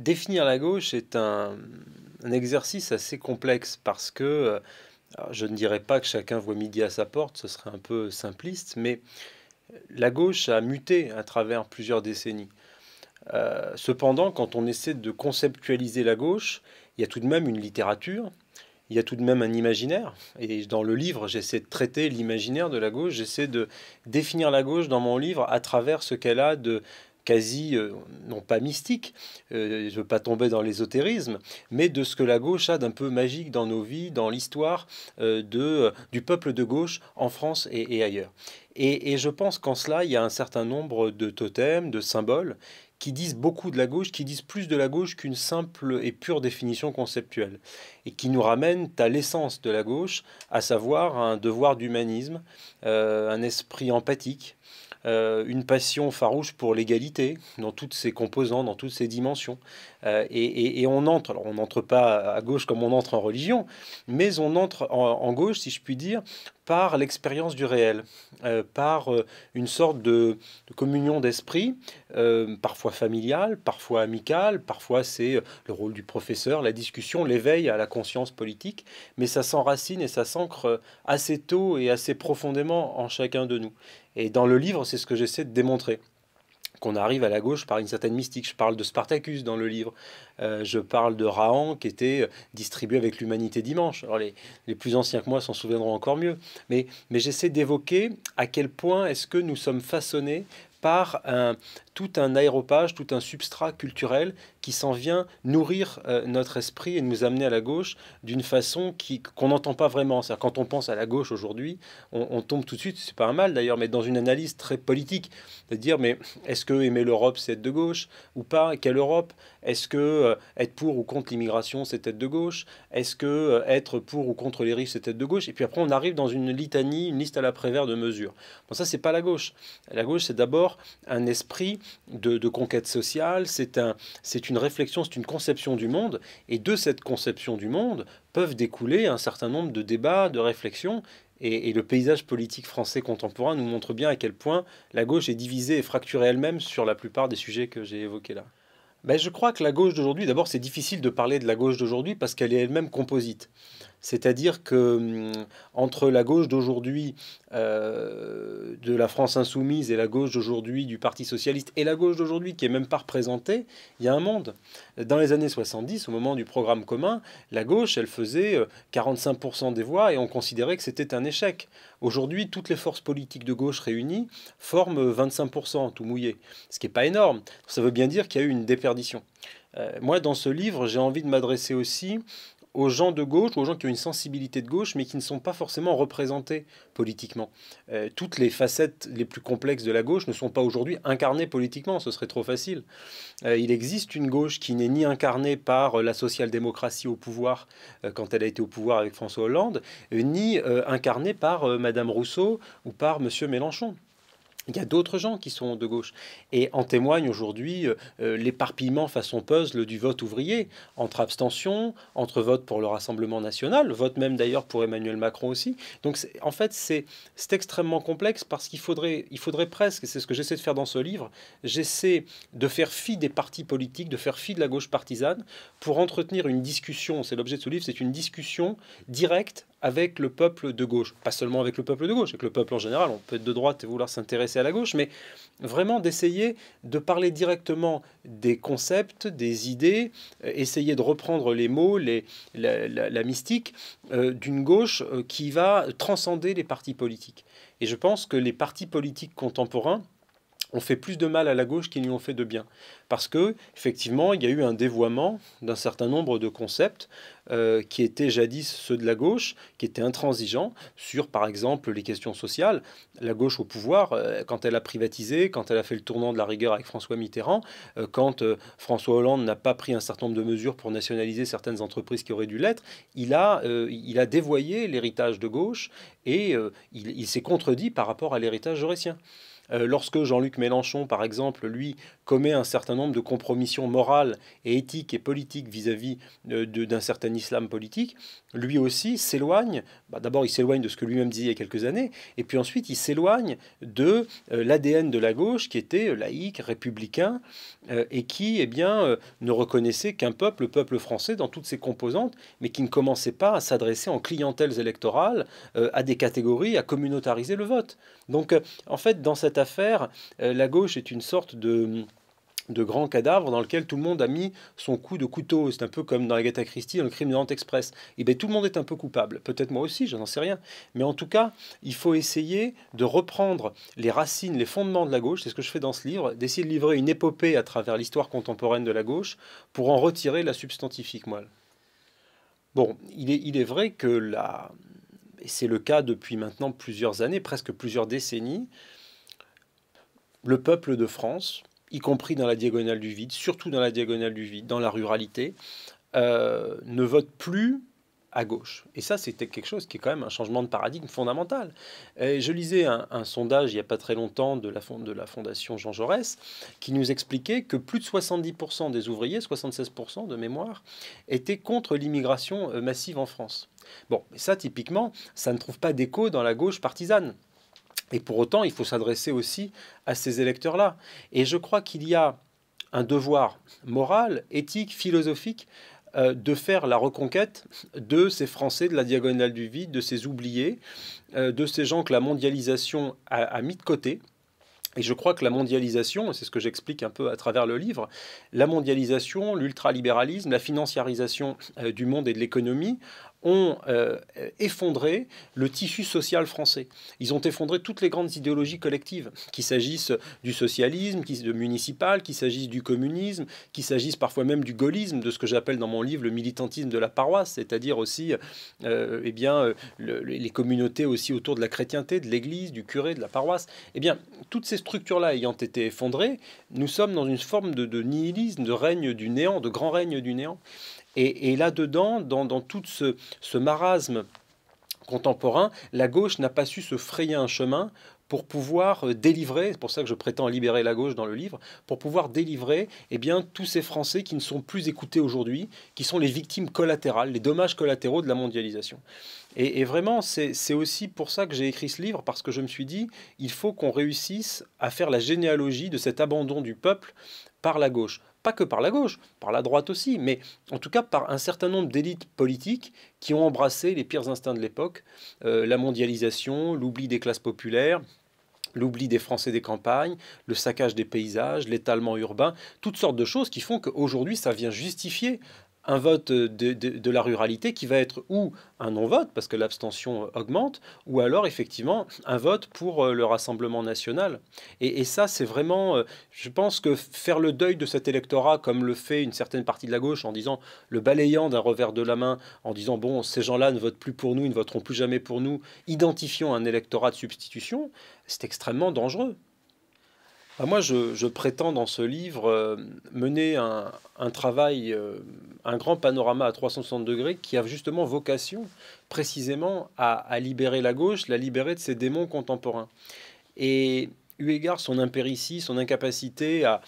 définir la gauche est un, exercice assez complexe parce que euh, je ne dirais pas que chacun voit midi à sa porte, ce serait un peu simpliste, mais la gauche a muté à travers plusieurs décennies. Euh, cependant, quand on essaie de conceptualiser la gauche, il y a tout de même une littérature, il y a tout de même un imaginaire. Et dans le livre, j'essaie de traiter l'imaginaire de la gauche, j'essaie de définir la gauche dans mon livre à travers ce qu'elle a de, quasi, euh, non pas mystique, euh, je ne veux pas tomber dans l'ésotérisme, mais de ce que la gauche a d'un peu magique dans nos vies, dans l'histoire euh, du peuple de gauche en France et, ailleurs. Et, et, je pense qu'en cela, il y a un certain nombre de totems, de symboles, qui disent beaucoup de la gauche, qui disent plus de la gauche qu'une simple et pure définition conceptuelle, et qui nous ramènent à l'essence de la gauche, à savoir un devoir d'humanisme, un esprit empathique, euh, une passion farouche pour l'égalité dans toutes ses composants, dans toutes ses dimensions. Euh, et, on entre, alors on n'entre pas à gauche comme on entre en religion, mais on entre en gauche, si je puis dire, par l'expérience du réel, euh, par euh, une sorte de, communion d'esprit, euh, parfois familiale, parfois amicale, parfois c'est le rôle du professeur, la discussion, l'éveil à la conscience politique, mais ça s'enracine et ça s'ancre assez tôt et assez profondément en chacun de nous. Et dans le livre, c'est ce que j'essaie de démontrer qu'on arrive à la gauche par une certaine mystique. Je parle de Spartacus dans le livre, euh, je parle de Rahan qui était euh, distribué avec l'Humanité dimanche. Alors les, les, plus anciens que moi s'en souviendront encore mieux. Mais, mais j'essaie d'évoquer à quel point est-ce que nous sommes façonnés par un, tout un aéropage, tout un substrat culturel qui s'en vient nourrir euh, notre esprit et nous amener à la gauche d'une façon qui, qu'on n'entend pas vraiment. cest quand on pense à la gauche aujourd'hui, on, tombe tout de suite, c'est pas un mal d'ailleurs, mais dans une analyse très politique, de dire mais est-ce que aimer l'Europe c'est être de gauche ou pas Quelle Europe Est-ce que euh, être pour ou contre l'immigration c'est être de gauche Est-ce que euh, être pour ou contre les riches c'est être de gauche Et puis après on arrive dans une litanie, une liste à la prévère de mesures. Bon ça c'est pas la gauche. La gauche c'est d'abord un esprit de, conquête sociale, c'est une réflexion, c'est une conception du monde, et de cette conception du monde peuvent découler un certain nombre de débats, de réflexions, et, le paysage politique français contemporain nous montre bien à quel point la gauche est divisée et fracturée elle-même sur la plupart des sujets que j'ai évoqués là. Mais ben, je crois que la gauche d'aujourd'hui, d'abord c'est difficile de parler de la gauche d'aujourd'hui parce qu'elle est elle-même composite. C'est-à-dire que hum, entre la gauche d'aujourd'hui euh, de la France insoumise et la gauche d'aujourd'hui du Parti socialiste et la gauche d'aujourd'hui qui est même pas représentée, il y a un monde. Dans les années 70, au moment du programme commun, la gauche, elle faisait 45% euh, des voix et on considérait que c'était un échec. Aujourd'hui, toutes les forces politiques de gauche réunies forment 25%, tout mouillé, ce qui n'est pas énorme. Ça veut bien dire qu'il y a eu une déperdition. Euh, moi, dans ce livre, j'ai envie de m'adresser aussi aux gens de gauche, aux gens qui ont une sensibilité de gauche, mais qui ne sont pas forcément représentés politiquement. Euh, toutes les facettes les plus complexes de la gauche ne sont pas aujourd'hui incarnées politiquement, ce serait trop facile. Euh, il existe une gauche qui n'est ni incarnée par euh, la social-démocratie au pouvoir, quand elle a été au pouvoir avec François Hollande, ni incarnée par Madame Rousseau ou par Monsieur Mélenchon il y a d'autres gens qui sont de gauche. Et en témoigne aujourd'hui euh, euh, l'éparpillement façon puzzle du vote ouvrier, entre abstention, entre vote pour le Rassemblement national, vote même d'ailleurs pour Emmanuel Macron aussi. Donc en fait, c'est extrêmement complexe parce qu'il faudrait, il faudrait presque, c'est ce que j'essaie de faire dans ce livre, j'essaie de faire fi des partis politiques, de faire fi de la gauche partisane pour entretenir une discussion, c'est l'objet de ce livre, c'est une discussion directe avec le peuple de gauche. Pas seulement avec le peuple de gauche, avec le peuple en général. On peut être de droite et vouloir s'intéresser à la gauche, mais vraiment d'essayer de parler directement des concepts, des idées, euh, essayer de reprendre les mots, les, la, mystique euh, d'une gauche euh, qui va transcender les partis politiques. Et je pense que les partis politiques contemporains, on fait plus de mal à la gauche qu'ils n'y ont fait de bien. Parce que, effectivement, il y a eu un dévoiement d'un certain nombre de concepts euh, qui étaient jadis ceux de la gauche, qui étaient intransigeants sur, par exemple, les questions sociales. La gauche au pouvoir, euh, quand elle a privatisé, quand elle a fait le tournant de la rigueur avec François Mitterrand, euh, quand François Hollande n'a pas pris un certain nombre de mesures pour nationaliser certaines entreprises qui auraient dû l'être, il, a, dévoyé l'héritage de gauche et il, s'est contredit par rapport à l'héritage jaurétien. Euh, lorsque Jean-Luc Mélenchon, par exemple, lui, commet un certain nombre de compromissions morales et éthiques et politiques vis-à-vis euh, d'un certain islam politique, lui aussi s'éloigne, bah, d'abord il s'éloigne de ce que lui-même disait il y a quelques années, et puis ensuite il s'éloigne de euh, l'ADN de la gauche qui était laïque, républicain, et qui eh bien, ne reconnaissait qu'un peuple, le peuple français, dans toutes ses composantes, mais qui ne commençait pas à s'adresser en clientèles électorales à des catégories, à communautariser le vote. Donc en fait, dans cette affaire, euh, la gauche est une sorte de grand cadavre dans lequel tout le monde a mis son coup de couteau. C'est un peu comme dans la Agatha Christie, dans le crime de Nantes Express. Et eh bien tout le monde est un peu coupable. Peut-être moi aussi, je n'en sais rien. Mais en tout cas, il faut essayer de reprendre les racines, les fondements de la gauche. C'est ce que je fais dans ce livre, d'essayer de livrer une épopée à travers l'histoire contemporaine de la gauche pour en retirer la substantifique moelle. Bon, il est, il est vrai que la... c'est le cas depuis maintenant plusieurs années, presque plusieurs décennies, le peuple de France, y compris dans la diagonale du vide, surtout dans la diagonale du vide, dans la ruralité, euh, ne vote plus à gauche. Et ça, c'était quelque chose qui est quand même un changement de paradigme fondamental. je lisais un, sondage il n'y a pas très longtemps de la, de la Fondation Jean Jaurès qui nous expliquait que plus de 70% des ouvriers, 76% de mémoire, étaient contre l'immigration euh, massive en France. Bon, ça, typiquement, ça ne trouve pas d'écho dans la gauche partisane. Et pour autant, il faut s'adresser aussi à ces électeurs-là. Et je crois qu'il y a un devoir moral, éthique, philosophique euh, de faire la reconquête de ces Français de la diagonale du vide, de ces oubliés, euh, de ces gens que la mondialisation a, mis de côté. Et je crois que la mondialisation, c'est ce que j'explique un peu à travers le livre, la mondialisation, l'ultralibéralisme, la financiarisation euh, du monde et de l'économie ont euh, effondré le tissu social français. Ils ont effondré toutes les grandes idéologies collectives, qu'il s'agisse du socialisme, de municipal, qu'il s'agisse du communisme, qu'il s'agisse parfois même du gaullisme, de ce que j'appelle dans mon livre le militantisme de la paroisse, c'est-à-dire aussi euh, eh bien, euh, les communautés aussi autour de la chrétienté, de l'Église, du curé, de la paroisse. Eh bien, toutes ces structures-là ayant été effondrées, nous sommes dans une forme de, de nihilisme, de règne du néant, de grand règne du néant. Et, là-dedans, dans, tout ce, marasme contemporain, la gauche n'a pas su se frayer un chemin pour pouvoir euh, délivrer, c'est pour ça que je prétends libérer la gauche dans le livre, pour pouvoir délivrer eh bien, tous ces Français qui ne sont plus écoutés aujourd'hui, qui sont les victimes collatérales, les dommages collatéraux de la mondialisation. et vraiment, c'est aussi pour ça que j'ai écrit ce livre, parce que je me suis dit, il faut qu'on réussisse à faire la généalogie de cet abandon du peuple par la gauche pas que par la gauche, par la droite aussi, mais en tout cas par un certain nombre d'élites politiques qui ont embrassé les pires instincts de l'époque, euh, la mondialisation, l'oubli des classes populaires, l'oubli des Français des campagnes, le saccage des paysages, l'étalement urbain, toutes sortes de choses qui font qu'aujourd'hui ça vient justifier un vote de, la ruralité qui va être ou un non-vote, parce que l'abstention augmente, ou alors effectivement un vote pour euh, le Rassemblement national. Et, et ça, c'est vraiment, euh, je pense que faire le deuil de cet électorat, comme le fait une certaine partie de la gauche, en disant, le balayant d'un revers de la main, en disant, bon, ces gens-là ne votent plus pour nous, ils ne voteront plus jamais pour nous, identifions un électorat de substitution, c'est extrêmement dangereux. Ah, moi, je, prétends dans ce livre euh, mener un, travail, euh, un grand panorama à 360 degrés qui a justement vocation précisément à, libérer la gauche, la libérer de ses démons contemporains. Et eu égard son impéritie, son incapacité à,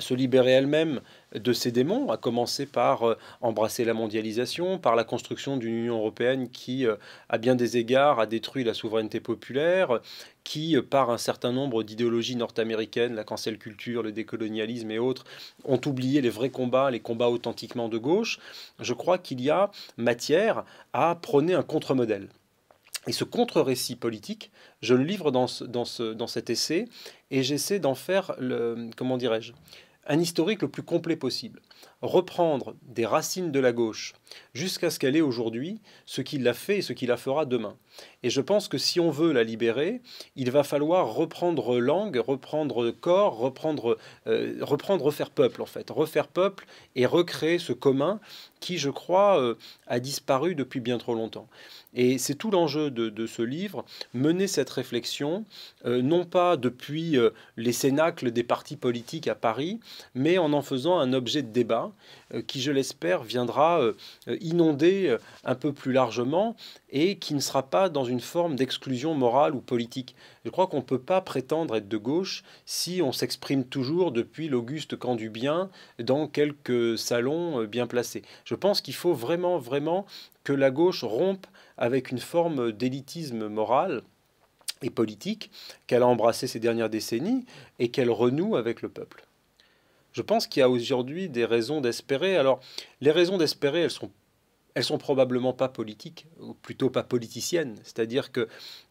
se libérer elle-même de ses démons, à commencer par euh, embrasser la mondialisation, par la construction d'une Union européenne qui, à euh, bien des égards, a détruit la souveraineté populaire, qui, euh, par un certain nombre d'idéologies nord-américaines, la cancel culture, le décolonialisme et autres, ont oublié les vrais combats, les combats authentiquement de gauche, je crois qu'il y a matière à prôner un contre-modèle. Et ce contre-récit politique, je le livre dans, dans cet essai et j'essaie d'en faire, le, comment dirais-je, un historique le plus complet possible reprendre des racines de la gauche jusqu'à ce qu'elle est aujourd'hui ce qu'il l'a fait et ce qu'il la fera demain. Et je pense que si on veut la libérer, il va falloir reprendre langue, reprendre corps, reprendre, euh, reprendre refaire peuple en fait, refaire peuple et recréer ce commun qui, je crois, euh, a disparu depuis bien trop longtemps. Et c'est tout l'enjeu de, ce livre, mener cette réflexion, euh, non pas depuis les cénacles des partis politiques à Paris, mais en en faisant un objet de débat euh, qui, je l'espère, viendra euh, euh, inonder un peu plus largement et qui ne sera pas dans une forme d'exclusion morale ou politique. Je crois qu'on ne peut pas prétendre être de gauche si on s'exprime toujours depuis l'Auguste camp du bien dans quelques salons bien placés. Je pense qu'il faut vraiment, vraiment que la gauche rompe avec une forme d'élitisme moral et politique qu'elle a embrassé ces dernières décennies et qu'elle renoue avec le peuple. Je pense qu'il y a aujourd'hui des raisons d'espérer. Alors, les raisons d'espérer, elles sont elles sont probablement pas politiques, ou plutôt pas politiciennes. C'est-à-dire que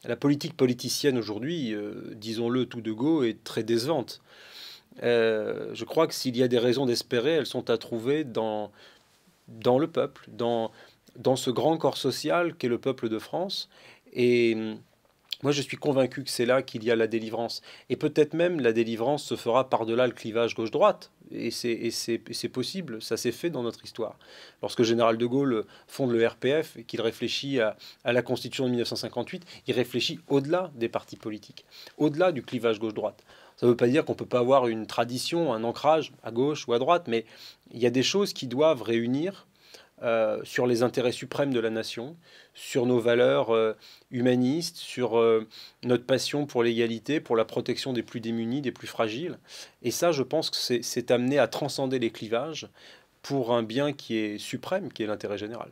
la politique politicienne aujourd'hui, euh, disons-le tout de go, est très décevante. Euh, je crois que s'il y a des raisons d'espérer, elles sont à trouver dans, dans le peuple, dans, dans ce grand corps social qu'est le peuple de France. Et moi, je suis convaincu que c'est là qu'il y a la délivrance. Et peut-être même la délivrance se fera par-delà le clivage gauche-droite. Et c'est possible, ça s'est fait dans notre histoire. Lorsque général de Gaulle fonde le RPF et qu'il réfléchit à, à, la Constitution de 1958, il réfléchit au-delà des partis politiques, au-delà du clivage gauche-droite. Ça ne veut pas dire qu'on peut pas avoir une tradition, un ancrage à gauche ou à droite, mais il y a des choses qui doivent réunir euh, sur les intérêts suprêmes de la nation, sur nos valeurs euh, humanistes, sur euh, notre passion pour l'égalité, pour la protection des plus démunis, des plus fragiles. Et ça, je pense que c'est amené à transcender les clivages pour un bien qui est suprême, qui est l'intérêt général.